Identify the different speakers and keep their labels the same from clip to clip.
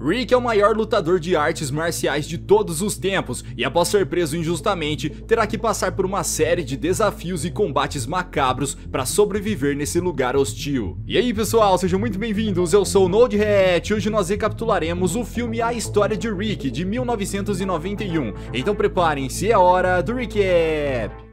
Speaker 1: Rick é o maior lutador de artes marciais de todos os tempos e após ser preso injustamente, terá que passar por uma série de desafios e combates macabros para sobreviver nesse lugar hostil. E aí pessoal, sejam muito bem-vindos, eu sou o Node e hoje nós recapitularemos o filme A História de Rick de 1991. Então preparem-se, é hora do Recap!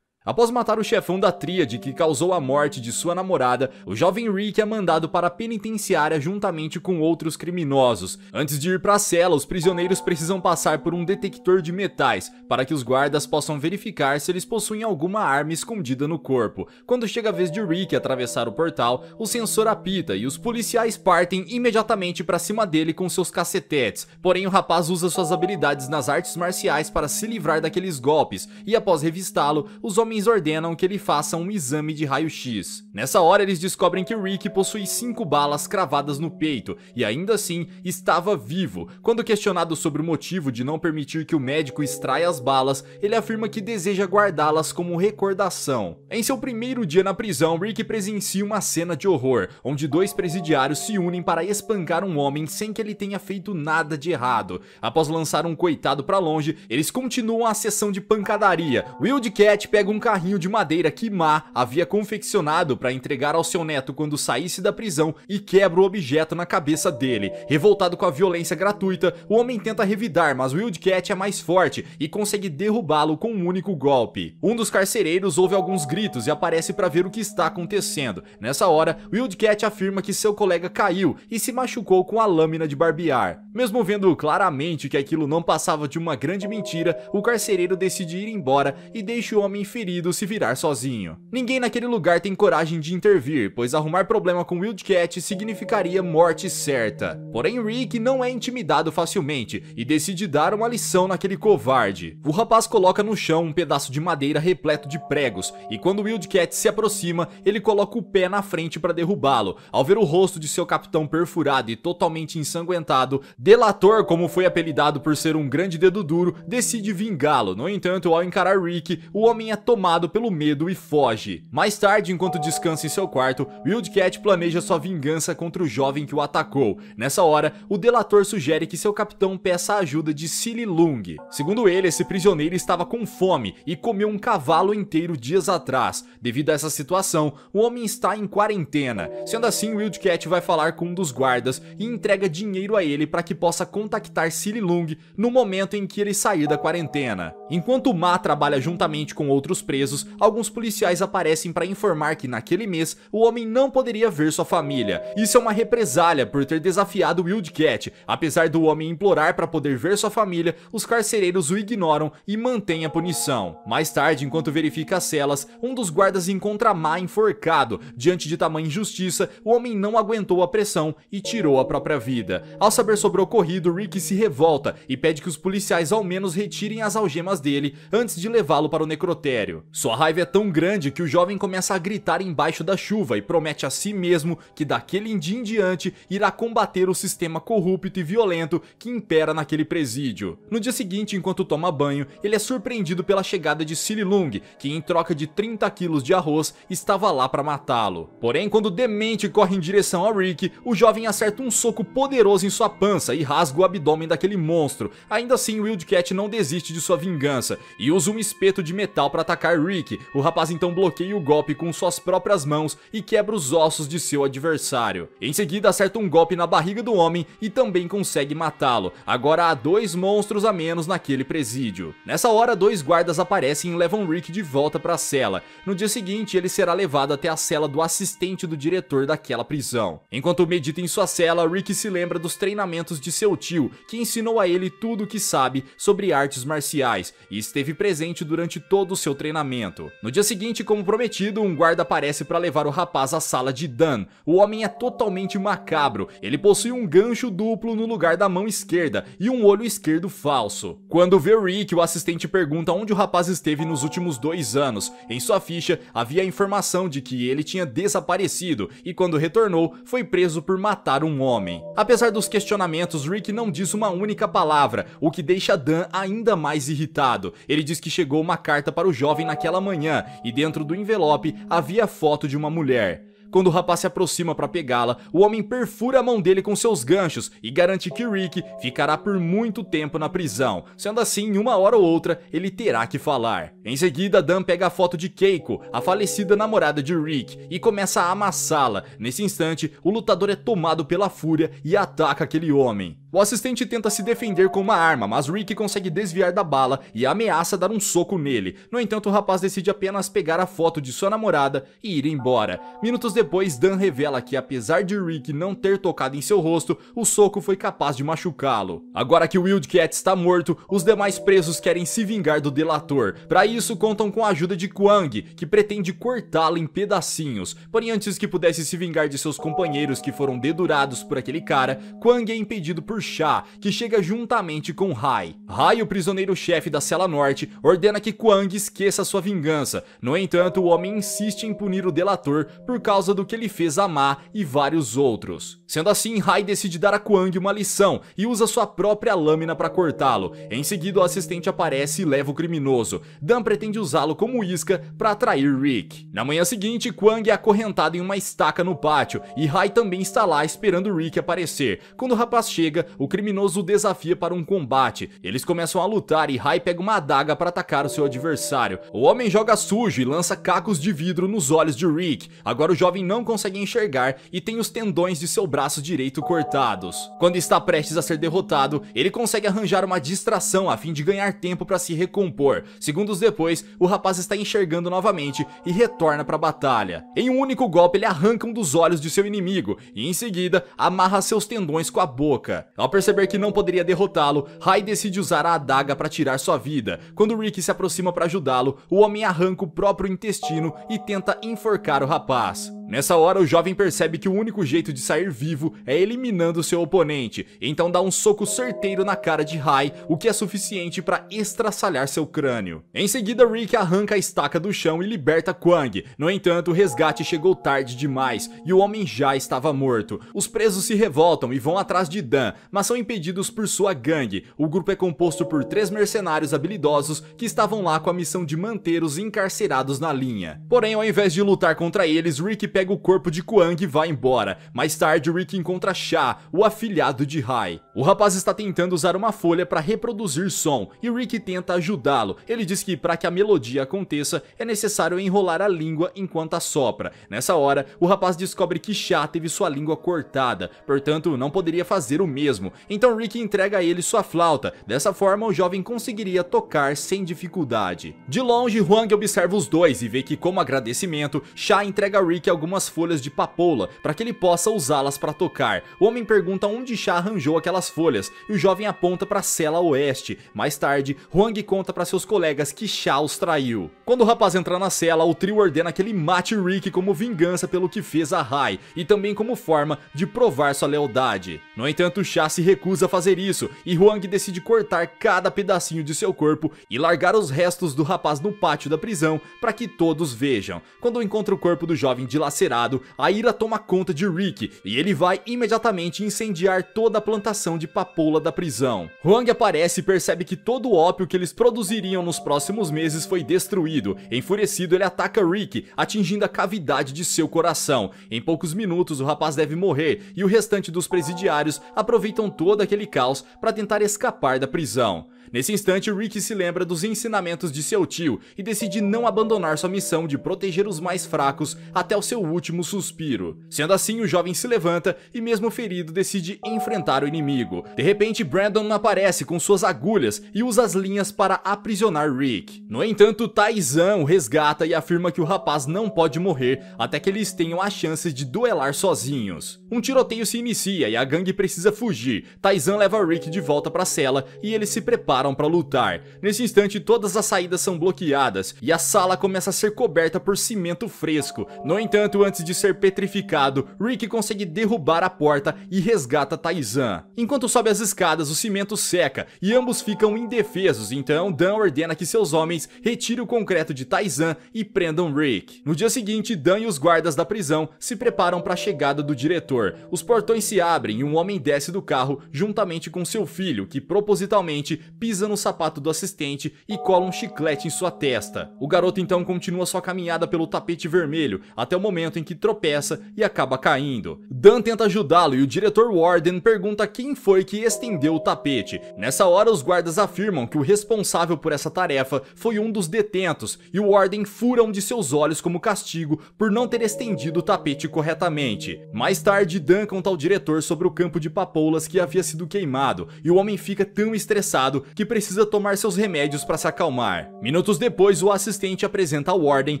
Speaker 1: Após matar o chefão da tríade que causou a morte de sua namorada, o jovem Rick é mandado para a penitenciária juntamente com outros criminosos. Antes de ir para a cela, os prisioneiros precisam passar por um detector de metais, para que os guardas possam verificar se eles possuem alguma arma escondida no corpo. Quando chega a vez de Rick atravessar o portal, o sensor apita e os policiais partem imediatamente para cima dele com seus cacetetes. Porém, o rapaz usa suas habilidades nas artes marciais para se livrar daqueles golpes, e após revistá-lo, os homens homens ordenam que ele faça um exame de raio-x. Nessa hora, eles descobrem que Rick possui cinco balas cravadas no peito e ainda assim estava vivo. Quando questionado sobre o motivo de não permitir que o médico extraia as balas, ele afirma que deseja guardá-las como recordação. Em seu primeiro dia na prisão, Rick presencia uma cena de horror, onde dois presidiários se unem para espancar um homem sem que ele tenha feito nada de errado. Após lançar um coitado para longe, eles continuam a sessão de pancadaria. Wildcat pega um carrinho de madeira que Ma havia confeccionado para entregar ao seu neto quando saísse da prisão e quebra o objeto na cabeça dele. Revoltado com a violência gratuita, o homem tenta revidar, mas Wildcat é mais forte e consegue derrubá-lo com um único golpe. Um dos carcereiros ouve alguns gritos e aparece para ver o que está acontecendo. Nessa hora, Wildcat afirma que seu colega caiu e se machucou com a lâmina de barbear. Mesmo vendo claramente que aquilo não passava de uma grande mentira, o carcereiro decide ir embora e deixa o homem ferido se virar sozinho. Ninguém naquele lugar tem coragem de intervir, pois arrumar problema com Wildcat significaria morte certa. Porém, Rick não é intimidado facilmente e decide dar uma lição naquele covarde. O rapaz coloca no chão um pedaço de madeira repleto de pregos e quando Wildcat se aproxima, ele coloca o pé na frente para derrubá-lo. Ao ver o rosto de seu capitão perfurado e totalmente ensanguentado, Delator, como foi apelidado por ser um grande dedo duro, decide vingá-lo. No entanto, ao encarar Rick, o homem é tomado tomado pelo medo e foge. Mais tarde, enquanto descansa em seu quarto, Wildcat planeja sua vingança contra o jovem que o atacou. Nessa hora, o delator sugere que seu capitão peça a ajuda de Silly Lung. Segundo ele, esse prisioneiro estava com fome e comeu um cavalo inteiro dias atrás. Devido a essa situação, o homem está em quarentena. Sendo assim, Wildcat vai falar com um dos guardas e entrega dinheiro a ele para que possa contactar Silly Lung no momento em que ele sair da quarentena. Enquanto Ma trabalha juntamente com outros presos, alguns policiais aparecem para informar que naquele mês o homem não poderia ver sua família. Isso é uma represália por ter desafiado Wildcat. Apesar do homem implorar para poder ver sua família, os carcereiros o ignoram e mantêm a punição. Mais tarde, enquanto verifica as celas, um dos guardas encontra Ma enforcado. Diante de tamanha injustiça, o homem não aguentou a pressão e tirou a própria vida. Ao saber sobre o ocorrido, Rick se revolta e pede que os policiais ao menos retirem as algemas dele antes de levá-lo para o necrotério. Sua raiva é tão grande que o jovem começa a gritar embaixo da chuva e promete a si mesmo que daquele dia em diante irá combater o sistema corrupto e violento que impera naquele presídio. No dia seguinte, enquanto toma banho, ele é surpreendido pela chegada de Sililung, que em troca de 30 quilos de arroz estava lá para matá-lo. Porém, quando demente corre em direção a Rick, o jovem acerta um soco poderoso em sua pança e rasga o abdômen daquele monstro. Ainda assim, Wildcat não desiste de sua vingança e usa um espeto de metal para atacar atacar Rick. O rapaz então bloqueia o golpe com suas próprias mãos e quebra os ossos de seu adversário. Em seguida, acerta um golpe na barriga do homem e também consegue matá-lo. Agora há dois monstros a menos naquele presídio. Nessa hora, dois guardas aparecem e levam Rick de volta para a cela. No dia seguinte, ele será levado até a cela do assistente do diretor daquela prisão. Enquanto medita em sua cela, Rick se lembra dos treinamentos de seu tio, que ensinou a ele tudo o que sabe sobre artes marciais e esteve presente durante todo o seu treinamento treinamento. No dia seguinte, como prometido, um guarda aparece para levar o rapaz à sala de Dan. O homem é totalmente macabro. Ele possui um gancho duplo no lugar da mão esquerda e um olho esquerdo falso. Quando vê Rick, o assistente pergunta onde o rapaz esteve nos últimos dois anos. Em sua ficha, havia a informação de que ele tinha desaparecido e quando retornou, foi preso por matar um homem. Apesar dos questionamentos, Rick não diz uma única palavra, o que deixa Dan ainda mais irritado. Ele diz que chegou uma carta para o jovem jovem naquela manhã e dentro do envelope havia foto de uma mulher. Quando o rapaz se aproxima para pegá-la, o homem perfura a mão dele com seus ganchos e garante que Rick ficará por muito tempo na prisão. Sendo assim, em uma hora ou outra, ele terá que falar. Em seguida, Dan pega a foto de Keiko, a falecida namorada de Rick, e começa a amassá-la. Nesse instante, o lutador é tomado pela fúria e ataca aquele homem. O assistente tenta se defender com uma arma, mas Rick consegue desviar da bala e ameaça dar um soco nele. No entanto, o rapaz decide apenas pegar a foto de sua namorada e ir embora. Minutos depois, depois, Dan revela que apesar de Rick não ter tocado em seu rosto, o soco foi capaz de machucá-lo. Agora que o Wildcat está morto, os demais presos querem se vingar do delator. Para isso, contam com a ajuda de Kwang, que pretende cortá-lo em pedacinhos. Porém, antes que pudesse se vingar de seus companheiros que foram dedurados por aquele cara, Kwang é impedido por Sha, que chega juntamente com Rai. Rai, o prisioneiro-chefe da Cela Norte, ordena que Kwang esqueça sua vingança. No entanto, o homem insiste em punir o delator por causa causa do que ele fez a Ma e vários outros. Sendo assim, Rai decide dar a Kuang uma lição e usa sua própria lâmina para cortá-lo. Em seguida, o assistente aparece e leva o criminoso. Dan pretende usá-lo como isca para atrair Rick. Na manhã seguinte, Kuang é acorrentado em uma estaca no pátio e Rai também está lá esperando Rick aparecer. Quando o rapaz chega, o criminoso o desafia para um combate. Eles começam a lutar e Rai pega uma adaga para atacar o seu adversário. O homem joga sujo e lança cacos de vidro nos olhos de Rick. Agora o jovem homem não consegue enxergar e tem os tendões de seu braço direito cortados. Quando está prestes a ser derrotado, ele consegue arranjar uma distração a fim de ganhar tempo para se recompor. Segundos depois, o rapaz está enxergando novamente e retorna para a batalha. Em um único golpe, ele arranca um dos olhos de seu inimigo e em seguida amarra seus tendões com a boca. Ao perceber que não poderia derrotá-lo, Rai decide usar a adaga para tirar sua vida. Quando Rick se aproxima para ajudá-lo, o homem arranca o próprio intestino e tenta enforcar o rapaz. Nessa hora, o jovem percebe que o único jeito de sair vivo é eliminando seu oponente, então dá um soco certeiro na cara de Rai, o que é suficiente para estraçalhar seu crânio. Em seguida, Rick arranca a estaca do chão e liberta Kwang. No entanto, o resgate chegou tarde demais e o homem já estava morto. Os presos se revoltam e vão atrás de Dan, mas são impedidos por sua gangue. O grupo é composto por três mercenários habilidosos que estavam lá com a missão de manter os encarcerados na linha. Porém, ao invés de lutar contra eles, Rick pega pega o corpo de Kuang e vai embora. Mais tarde, Rick encontra Sha, o afilhado de Hai. O rapaz está tentando usar uma folha para reproduzir som, e Rick tenta ajudá-lo. Ele diz que para que a melodia aconteça, é necessário enrolar a língua enquanto assopra. Nessa hora, o rapaz descobre que Sha teve sua língua cortada, portanto não poderia fazer o mesmo. Então Rick entrega a ele sua flauta, dessa forma o jovem conseguiria tocar sem dificuldade. De longe, Huang observa os dois e vê que como agradecimento, Sha entrega a Rick algumas algumas folhas de papoula para que ele possa usá-las para tocar. O homem pergunta onde Chá arranjou aquelas folhas e o jovem aponta para a cela oeste. Mais tarde, Huang conta para seus colegas que Chá os traiu. Quando o rapaz entra na cela, o trio ordena que ele mate Rick como vingança pelo que fez a Rai e também como forma de provar sua lealdade. No entanto, Chá se recusa a fazer isso e Huang decide cortar cada pedacinho de seu corpo e largar os restos do rapaz no pátio da prisão para que todos vejam. Quando encontra o corpo do jovem dilacerado, dilacerado, a ira toma conta de Rick e ele vai imediatamente incendiar toda a plantação de papoula da prisão. Huang aparece e percebe que todo o ópio que eles produziriam nos próximos meses foi destruído. Enfurecido, ele ataca Rick, atingindo a cavidade de seu coração. Em poucos minutos, o rapaz deve morrer e o restante dos presidiários aproveitam todo aquele caos para tentar escapar da prisão. Nesse instante, Rick se lembra dos ensinamentos de seu tio e decide não abandonar sua missão de proteger os mais fracos até o seu último suspiro. Sendo assim, o jovem se levanta e, mesmo ferido, decide enfrentar o inimigo. De repente, Brandon aparece com suas agulhas e usa as linhas para aprisionar Rick. No entanto, Taizan o resgata e afirma que o rapaz não pode morrer até que eles tenham a chance de duelar sozinhos. Um tiroteio se inicia e a gangue precisa fugir. Taizan leva Rick de volta para a cela e ele se prepara para lutar. Nesse instante, todas as saídas são bloqueadas e a sala começa a ser coberta por cimento fresco. No entanto, antes de ser petrificado, Rick consegue derrubar a porta e resgata Taizan. Enquanto sobe as escadas, o cimento seca e ambos ficam indefesos, então Dan ordena que seus homens retirem o concreto de Taizan e prendam Rick. No dia seguinte, Dan e os guardas da prisão se preparam para a chegada do diretor. Os portões se abrem e um homem desce do carro juntamente com seu filho, que propositalmente pisa pisa no sapato do assistente e cola um chiclete em sua testa. O garoto então continua sua caminhada pelo tapete vermelho, até o momento em que tropeça e acaba caindo. Dan tenta ajudá-lo e o diretor Warden pergunta quem foi que estendeu o tapete. Nessa hora, os guardas afirmam que o responsável por essa tarefa foi um dos detentos e o Warden fura um de seus olhos como castigo por não ter estendido o tapete corretamente. Mais tarde, Dan conta ao diretor sobre o campo de papoulas que havia sido queimado e o homem fica tão estressado que que precisa tomar seus remédios para se acalmar. Minutos depois, o assistente apresenta a Warden,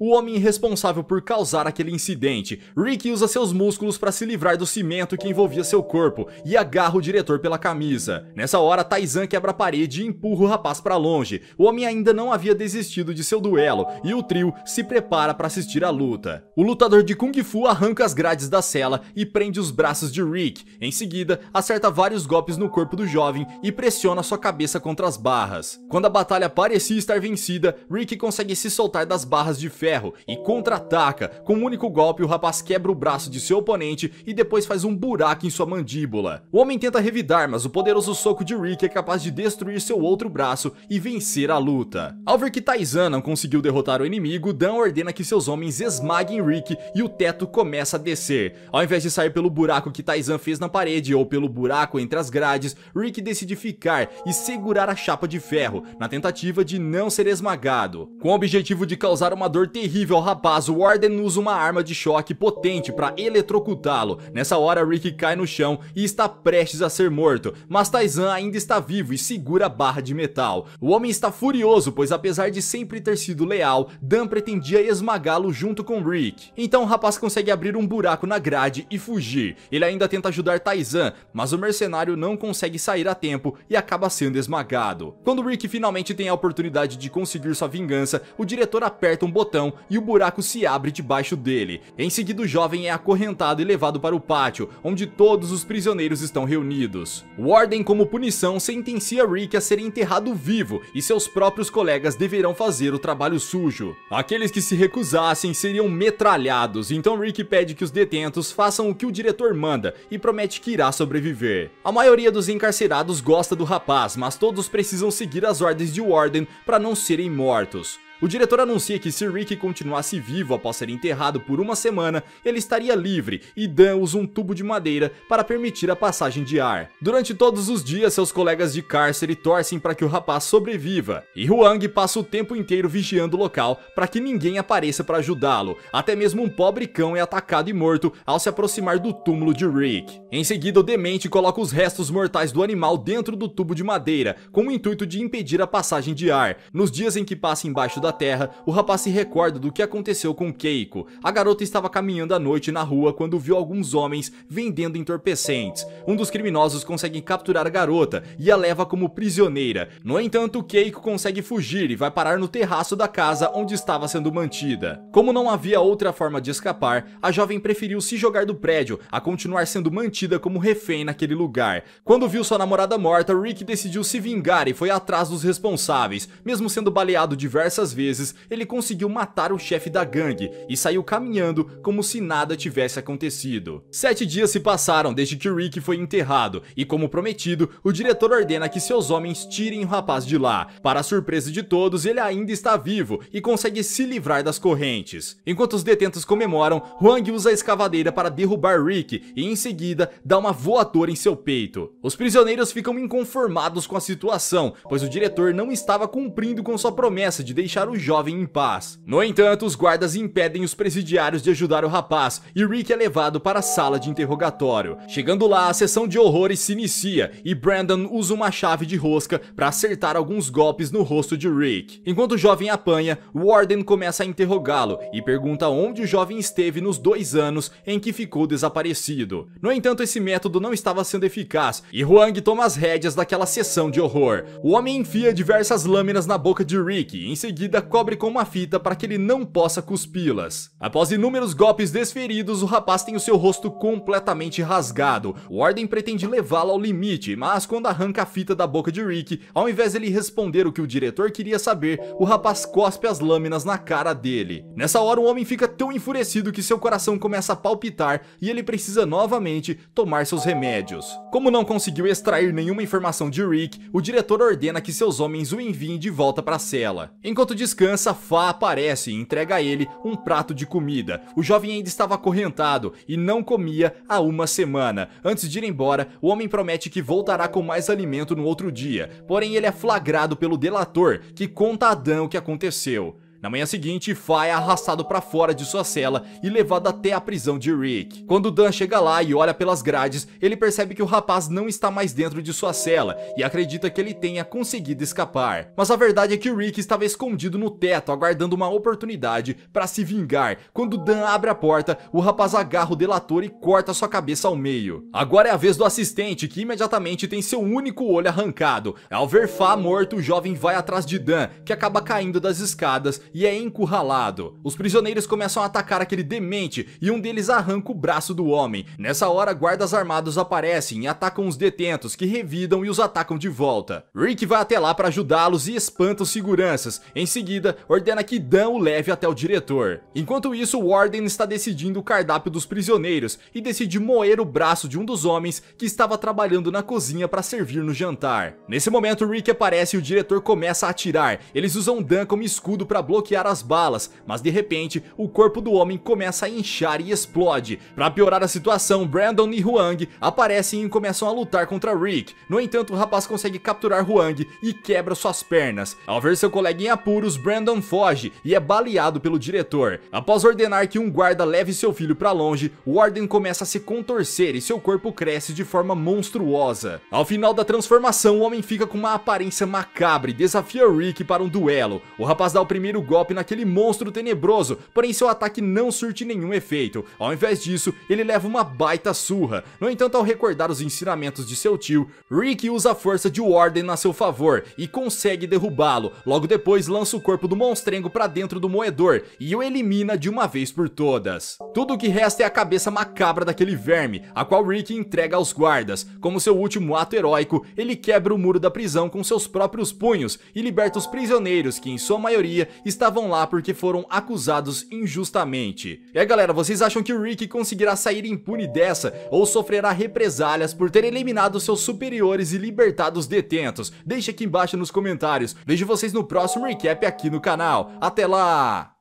Speaker 1: o homem responsável por causar aquele incidente. Rick usa seus músculos para se livrar do cimento que envolvia seu corpo e agarra o diretor pela camisa. Nessa hora, Taizan quebra a parede e empurra o rapaz para longe. O homem ainda não havia desistido de seu duelo e o trio se prepara para assistir à luta. O lutador de Kung Fu arranca as grades da cela e prende os braços de Rick. Em seguida, acerta vários golpes no corpo do jovem e pressiona sua cabeça contra contra as barras. Quando a batalha parecia estar vencida, Rick consegue se soltar das barras de ferro e contra-ataca. Com um único golpe, o rapaz quebra o braço de seu oponente e depois faz um buraco em sua mandíbula. O homem tenta revidar, mas o poderoso soco de Rick é capaz de destruir seu outro braço e vencer a luta. Ao ver que Taizan não conseguiu derrotar o inimigo, Dan ordena que seus homens esmaguem Rick e o teto começa a descer. Ao invés de sair pelo buraco que Taizan fez na parede ou pelo buraco entre as grades, Rick decide ficar e segurar a chapa de ferro, na tentativa de não ser esmagado. Com o objetivo de causar uma dor terrível ao rapaz, Warden usa uma arma de choque potente para eletrocutá-lo. Nessa hora, Rick cai no chão e está prestes a ser morto, mas Taizan ainda está vivo e segura a barra de metal. O homem está furioso, pois apesar de sempre ter sido leal, Dan pretendia esmagá-lo junto com Rick. Então o rapaz consegue abrir um buraco na grade e fugir. Ele ainda tenta ajudar Taizan, mas o mercenário não consegue sair a tempo e acaba sendo esmagado apagado. Quando Rick finalmente tem a oportunidade de conseguir sua vingança, o diretor aperta um botão e o buraco se abre debaixo dele. Em seguida, o jovem é acorrentado e levado para o pátio, onde todos os prisioneiros estão reunidos. Warden, como punição, sentencia Rick a ser enterrado vivo e seus próprios colegas deverão fazer o trabalho sujo. Aqueles que se recusassem seriam metralhados, então Rick pede que os detentos façam o que o diretor manda e promete que irá sobreviver. A maioria dos encarcerados gosta do rapaz, mas todos todos precisam seguir as ordens de Warden para não serem mortos. O diretor anuncia que se Rick continuasse vivo após ser enterrado por uma semana, ele estaria livre e Dan usa um tubo de madeira para permitir a passagem de ar. Durante todos os dias, seus colegas de cárcere torcem para que o rapaz sobreviva, e Huang passa o tempo inteiro vigiando o local para que ninguém apareça para ajudá-lo. Até mesmo um pobre cão é atacado e morto ao se aproximar do túmulo de Rick. Em seguida, o demente coloca os restos mortais do animal dentro do tubo de madeira, com o intuito de impedir a passagem de ar. Nos dias em que passa embaixo da da terra, o rapaz se recorda do que aconteceu com Keiko. A garota estava caminhando à noite na rua quando viu alguns homens vendendo entorpecentes. Um dos criminosos consegue capturar a garota e a leva como prisioneira. No entanto, Keiko consegue fugir e vai parar no terraço da casa onde estava sendo mantida. Como não havia outra forma de escapar, a jovem preferiu se jogar do prédio a continuar sendo mantida como refém naquele lugar. Quando viu sua namorada morta, Rick decidiu se vingar e foi atrás dos responsáveis, mesmo sendo baleado diversas vezes, ele conseguiu matar o chefe da gangue e saiu caminhando como se nada tivesse acontecido. Sete dias se passaram desde que Rick foi enterrado e, como prometido, o diretor ordena que seus homens tirem o rapaz de lá. Para surpresa de todos, ele ainda está vivo e consegue se livrar das correntes. Enquanto os detentos comemoram, Huang usa a escavadeira para derrubar Rick e, em seguida, dá uma voadora em seu peito. Os prisioneiros ficam inconformados com a situação, pois o diretor não estava cumprindo com sua promessa de deixar deixar o jovem em paz. No entanto, os guardas impedem os presidiários de ajudar o rapaz e Rick é levado para a sala de interrogatório. Chegando lá, a sessão de horrores se inicia e Brandon usa uma chave de rosca para acertar alguns golpes no rosto de Rick. Enquanto o jovem apanha, Warden começa a interrogá-lo e pergunta onde o jovem esteve nos dois anos em que ficou desaparecido. No entanto, esse método não estava sendo eficaz e Huang toma as rédeas daquela sessão de horror. O homem enfia diversas lâminas na boca de Rick e em seguida cobre com uma fita para que ele não possa cuspi-las. Após inúmeros golpes desferidos, o rapaz tem o seu rosto completamente rasgado. Warden pretende levá-lo ao limite, mas quando arranca a fita da boca de Rick, ao invés ele responder o que o diretor queria saber, o rapaz cospe as lâminas na cara dele. Nessa hora, o homem fica tão enfurecido que seu coração começa a palpitar e ele precisa novamente tomar seus remédios. Como não conseguiu extrair nenhuma informação de Rick, o diretor ordena que seus homens o enviem de volta para a cela. Enquanto diz descansa, Fá aparece e entrega a ele um prato de comida. O jovem ainda estava acorrentado e não comia há uma semana. Antes de ir embora, o homem promete que voltará com mais alimento no outro dia, porém ele é flagrado pelo delator, que conta a Adão o que aconteceu. Na manhã seguinte, Fá é arrastado para fora de sua cela e levado até a prisão de Rick. Quando Dan chega lá e olha pelas grades, ele percebe que o rapaz não está mais dentro de sua cela e acredita que ele tenha conseguido escapar. Mas a verdade é que Rick estava escondido no teto, aguardando uma oportunidade para se vingar. Quando Dan abre a porta, o rapaz agarra o delator e corta sua cabeça ao meio. Agora é a vez do assistente, que imediatamente tem seu único olho arrancado. Ao ver Fá morto, o jovem vai atrás de Dan, que acaba caindo das escadas e é encurralado. Os prisioneiros começam a atacar aquele demente e um deles arranca o braço do homem. Nessa hora, guardas armados aparecem e atacam os detentos, que revidam e os atacam de volta. Rick vai até lá para ajudá-los e espanta os seguranças. Em seguida, ordena que Dan o leve até o diretor. Enquanto isso, Warden está decidindo o cardápio dos prisioneiros e decide moer o braço de um dos homens que estava trabalhando na cozinha para servir no jantar. Nesse momento, Rick aparece e o diretor começa a atirar. Eles usam Dan como escudo para bloquear bloquear as balas, mas de repente o corpo do homem começa a inchar e explode. Para piorar a situação, Brandon e Huang aparecem e começam a lutar contra Rick. No entanto, o rapaz consegue capturar Huang e quebra suas pernas. Ao ver seu colega em apuros, Brandon foge e é baleado pelo diretor. Após ordenar que um guarda leve seu filho para longe, Warden começa a se contorcer e seu corpo cresce de forma monstruosa. Ao final da transformação, o homem fica com uma aparência macabra e desafia Rick para um duelo. O rapaz dá o primeiro golpe naquele monstro tenebroso, porém seu ataque não surte nenhum efeito. Ao invés disso, ele leva uma baita surra. No entanto, ao recordar os ensinamentos de seu tio, Rick usa a força de Warden a seu favor e consegue derrubá-lo. Logo depois, lança o corpo do monstrengo para dentro do moedor e o elimina de uma vez por todas. Tudo o que resta é a cabeça macabra daquele verme, a qual Rick entrega aos guardas. Como seu último ato heróico, ele quebra o muro da prisão com seus próprios punhos e liberta os prisioneiros que, em sua maioria, estavam lá porque foram acusados injustamente. E aí galera, vocês acham que o Rick conseguirá sair impune dessa ou sofrerá represálias por ter eliminado seus superiores e libertado os detentos? Deixa aqui embaixo nos comentários. Vejo vocês no próximo recap aqui no canal. Até lá!